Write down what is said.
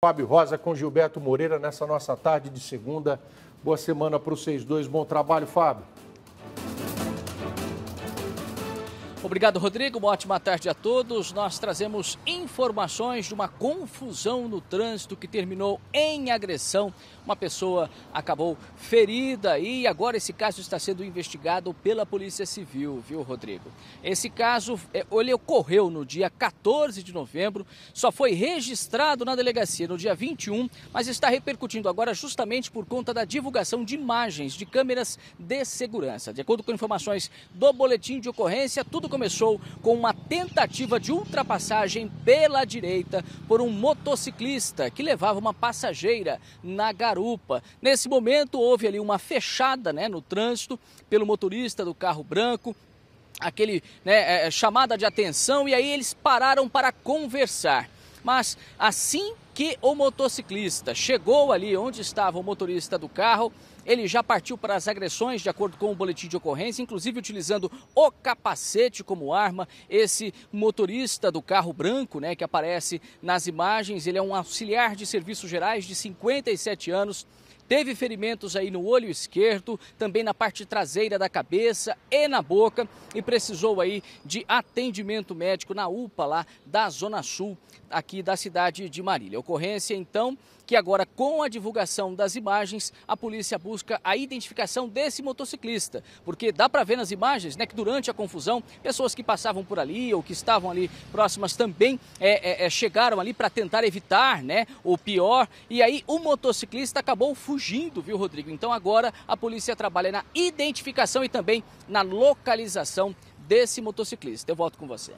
Fábio Rosa com Gilberto Moreira nessa nossa tarde de segunda. Boa semana para vocês dois. Bom trabalho, Fábio. Obrigado, Rodrigo. Uma ótima tarde a todos. Nós trazemos informações de uma confusão no trânsito que terminou em agressão. Uma pessoa acabou ferida e agora esse caso está sendo investigado pela Polícia Civil, viu, Rodrigo? Esse caso é, ele ocorreu no dia 14 de novembro, só foi registrado na delegacia no dia 21, mas está repercutindo agora justamente por conta da divulgação de imagens de câmeras de segurança. De acordo com informações do boletim de ocorrência, tudo começou com uma tentativa de ultrapassagem pela direita por um motociclista que levava uma passageira na garupa. Nesse momento houve ali uma fechada né, no trânsito pelo motorista do carro branco aquele né, é, é, chamada de atenção e aí eles pararam para conversar. Mas assim que o motociclista chegou ali onde estava o motorista do carro, ele já partiu para as agressões, de acordo com o boletim de ocorrência, inclusive utilizando o capacete como arma. Esse motorista do carro branco, né, que aparece nas imagens, ele é um auxiliar de serviços gerais de 57 anos. Teve ferimentos aí no olho esquerdo, também na parte traseira da cabeça e na boca e precisou aí de atendimento médico na UPA lá da Zona Sul aqui da cidade de Marília ocorrência, então, que agora, com a divulgação das imagens, a polícia busca a identificação desse motociclista. Porque dá para ver nas imagens né, que durante a confusão, pessoas que passavam por ali ou que estavam ali próximas também é, é, é chegaram ali para tentar evitar né, o pior. E aí o motociclista acabou fugindo, viu, Rodrigo? Então agora a polícia trabalha na identificação e também na localização desse motociclista. Eu volto com você.